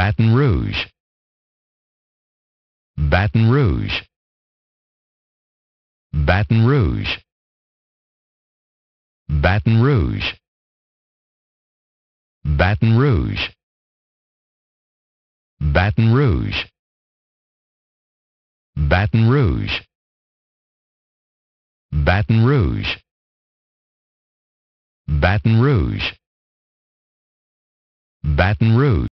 Baton Rouge. Baton Rouge. Baton Rouge. Baton Rouge. Baton Rouge. Baton Rouge. Baton Rouge. Baton Rouge. Baton Rouge. Baton Rouge.